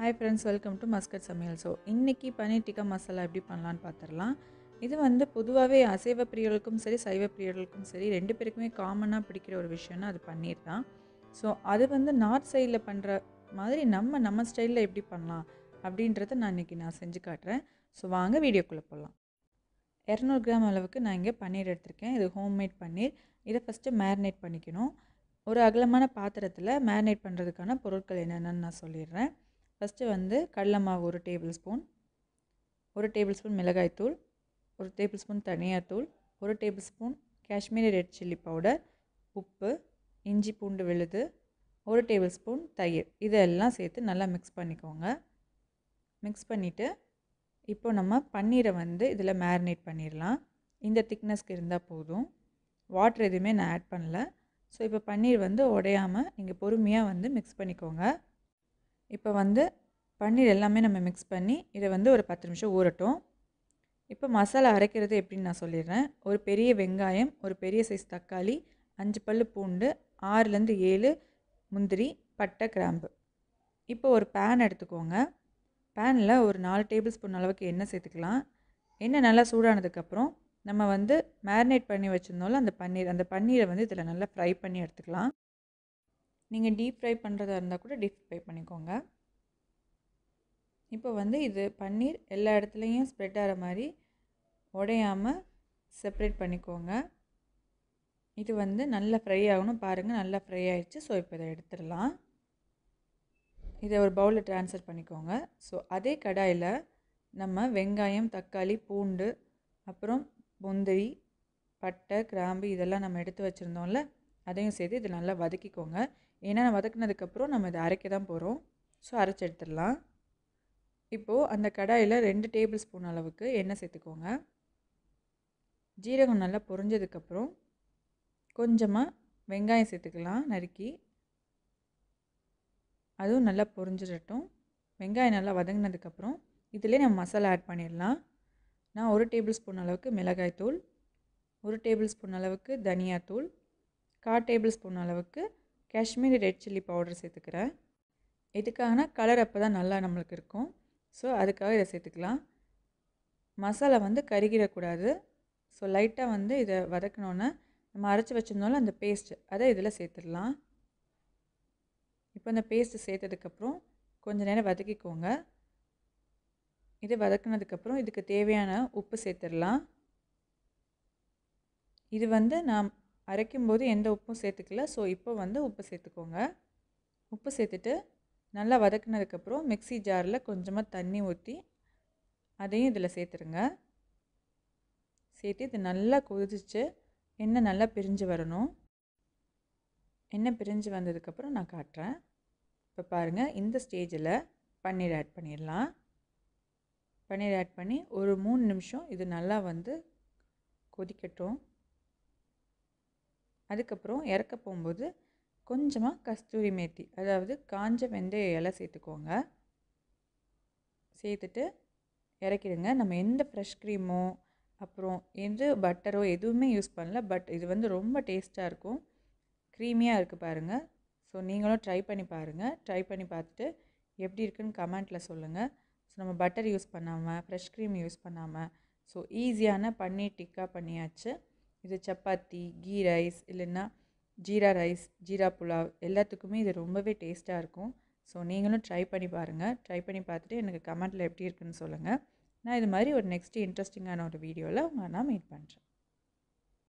hi friends welcome to Muscat சமையல் so இன்றைக்கி பனீர் டிக்கா மசாலா எப்படி பண்ணலான்னு பார்த்துடலாம் இது வந்து பொதுவாகவே அசைவ பிரியர்களுக்கும் சரி சைவ பிரியர்களுக்கும் சரி ரெண்டு பேருக்குமே காமனாக பிடிக்கிற ஒரு விஷயம்னா அது பன்னீர் தான் ஸோ அது வந்து நார்த் சைடில் பண்ணுற மாதிரி நம்ம நம்ம ஸ்டைலில் எப்படி பண்ணலாம் அப்படின்றத நான் இன்றைக்கி நான் செஞ்சு காட்டுறேன் ஸோ வாங்க வீடியோக்குள்ளே போகலாம் இரநூறு கிராம் அளவுக்கு நான் இங்கே பன்னீர் எடுத்திருக்கேன் இது ஹோம்மேட் பன்னீர் இதை ஃபஸ்ட்டு மேரினேட் பண்ணிக்கணும் ஒரு அகலமான பாத்திரத்தில் மேரினேட் பண்ணுறதுக்கான பொருட்கள் என்னென்னு நான் சொல்லிடுறேன் ஃபஸ்ட்டு வந்து கடலை மாவு ஒரு டேபிள் ஸ்பூன் ஒரு டேபிள் ஸ்பூன் மிளகாய்த்தூள் ஒரு டேபிள் ஸ்பூன் தனியாத்தூள் ஒரு table spoon Kashmiri red chilli powder உப்பு இஞ்சி பூண்டு விழுது ஒரு டேபிள் ஸ்பூன் தயிர் இதெல்லாம் சேர்த்து நல்லா மிக்ஸ் பண்ணிக்கோங்க மிக்ஸ் பண்ணிவிட்டு இப்போ நம்ம பன்னீரை வந்து இதில் மேரினேட் பண்ணிடலாம் இந்த திக்னஸ்க்கு இருந்தால் போதும் வாட்ரு எதுவுமே நான் ஆட் பண்ணல ஸோ இப்போ பன்னீர் வந்து உடையாமல் நீங்கள் பொறுமையாக வந்து மிக்ஸ் பண்ணிக்கோங்க இப்போ வந்து பன்னீர் எல்லாமே நம்ம மிக்ஸ் பண்ணி இதை வந்து ஒரு பத்து நிமிஷம் ஊறட்டும் இப்போ மசாலா அரைக்கிறது எப்படின்னு நான் சொல்லிடுறேன் ஒரு பெரிய வெங்காயம் ஒரு பெரிய சைஸ் தக்காளி அஞ்சு பல் பூண்டு ஆறுலேருந்து ஏழு முந்திரி பட்டை கிராம்பு இப்போ ஒரு பேன் எடுத்துக்கோங்க பேனில் ஒரு நாலு டேபிள் ஸ்பூன் அளவுக்கு எண்ணெய் சேர்த்துக்கலாம் எண்ணெய் நல்லா சூடானதுக்கப்புறம் நம்ம வந்து மேரினேட் பண்ணி வச்சுருந்தோம்ல அந்த பன்னீர் அந்த பன்னீரை வந்து இதில் நல்லா ஃப்ரை பண்ணி எடுத்துக்கலாம் நீங்கள் டீப் ஃப்ரை பண்ணுறதா இருந்தால் கூட டீப் ஃப்ரை பண்ணிக்கோங்க இப்போ வந்து இது பன்னீர் எல்லா இடத்துலையும் ஸ்ப்ரெட் ஆகிற மாதிரி உடையாமல் செப்ரேட் பண்ணிக்கோங்க இது வந்து நல்லா ஃப்ரை ஆகணும் பாருங்கள் நல்லா ஃப்ரை ஆகிடுச்சு ஸோ இப்போ இதை எடுத்துடலாம் இதை ஒரு பவுலில் ட்ரான்ஸ்ஃபர் பண்ணிக்கோங்க ஸோ அதே கடாயில் நம்ம வெங்காயம் தக்காளி பூண்டு அப்புறம் முந்திரி பட்டை கிராம்பு இதெல்லாம் நம்ம எடுத்து வச்சுருந்தோம்ல அதையும் சேர்த்து இது நல்லா வதக்கிக்கோங்க ஏன்னா வதக்குனதுக்கப்புறம் நம்ம இதை அரைக்க தான் போகிறோம் ஸோ அரைச்சி எடுத்துடலாம் இப்போது அந்த கடாயில் ரெண்டு டேபிள் ஸ்பூன் அளவுக்கு எண்ணெய் சேர்த்துக்கோங்க ஜீரகம் நல்லா பொரிஞ்சதுக்கப்புறம் கொஞ்சமாக வெங்காயம் சேர்த்துக்கலாம் நறுக்கி அதுவும் நல்லா பொரிஞ்சிடட்டும் வெங்காயம் நல்லா வதங்கினதுக்கப்புறம் இதிலே நம்ம மசாலா ஆட் பண்ணிடலாம் நான் ஒரு டேபிள் ஸ்பூன் அளவுக்கு மிளகாய் தூள் ஒரு டேபிள் ஸ்பூன் அளவுக்கு தனியாத்தூள் கால் டேபிள் ஸ்பூன் அளவுக்கு காஷ்மீரி ரெட் சில்லி பவுடர் சேர்த்துக்கிறேன் இதுக்காகனா கலர் அப்போ தான் நல்லா நம்மளுக்கு இருக்கும் ஸோ அதுக்காக இதை சேர்த்துக்கலாம் மசாலா வந்து கருகிடக்கூடாது ஸோ லைட்டாக வந்து இதை வதக்கினோன்னே நம்ம அரைச்சி வச்சுருந்தோம்ல அந்த பேஸ்ட்டு அதை இதில் சேர்த்துடலாம் இப்போ அந்த பேஸ்ட்டு சேர்த்ததுக்கப்புறம் கொஞ்சம் நேரம் வதக்கிக்கோங்க இதை வதக்கினதுக்கப்புறம் இதுக்கு தேவையான உப்பு சேர்த்துடலாம் இது வந்து நான் அரைக்கும் போது எந்த உப்பும் சேர்த்துக்கல ஸோ இப்போ வந்து உப்பு சேர்த்துக்கோங்க உப்பு சேர்த்துட்டு நல்லா வதக்குனதுக்கப்புறம் மிக்சி ஜாரில் கொஞ்சமாக தண்ணி ஊற்றி அதையும் இதில் சேர்த்துருங்க சேர்த்து இது நல்லா கொதிச்சு எண்ணெய் நல்லா பிரிஞ்சு வரணும் எண்ணெய் பிரிஞ்சு வந்ததுக்கப்புறம் நான் காட்டுறேன் இப்போ பாருங்கள் இந்த ஸ்டேஜில் பன்னீர் ஆட் பண்ணிடலாம் பன்னீர் ஆட் பண்ணி ஒரு மூணு நிமிஷம் இது நல்லா வந்து கொதிக்கட்டும் அதுக்கப்புறம் இறக்க போகும்போது கொஞ்சமாக கஸ்தூரி மேத்தி அதாவது காஞ்ச வெந்தய இலை சேர்த்துக்கோங்க சேர்த்துட்டு இறக்கிடுங்க நம்ம எந்த ஃப்ரெஷ் க்ரீமோ அப்புறம் எந்த பட்டரோ எதுவுமே யூஸ் பண்ணல பட் இது வந்து ரொம்ப டேஸ்ட்டாக இருக்கும் க்ரீமியாக இருக்குது பாருங்கள் ஸோ நீங்களும் ட்ரை பண்ணி பாருங்கள் ட்ரை பண்ணி பார்த்துட்டு எப்படி இருக்குன்னு கமெண்ட்டில் சொல்லுங்கள் ஸோ நம்ம பட்டர் யூஸ் பண்ணாமல் ஃப்ரெஷ் க்ரீம் யூஸ் பண்ணாமல் ஸோ ஈஸியான பன்னீர் டிக்கா பண்ணியாச்சு இது சப்பாத்தி கீ ரைஸ் இல்லைன்னா ஜீரா ரைஸ் ஜீரா புலாவ் எல்லாத்துக்குமே இது ரொம்பவே டேஸ்ட்டாக இருக்கும் ஸோ நீங்களும் ட்ரை பண்ணி பாருங்கள் ட்ரை பண்ணி பார்த்துட்டு எனக்கு கமெண்ட்டில் எப்படி இருக்குன்னு சொல்லுங்கள் நான் இது மாதிரி ஒரு நெக்ஸ்ட் இன்ட்ரெஸ்டிங்கான ஒரு வீடியோவில் உங்களை நான் மீட் பண்ணுறேன்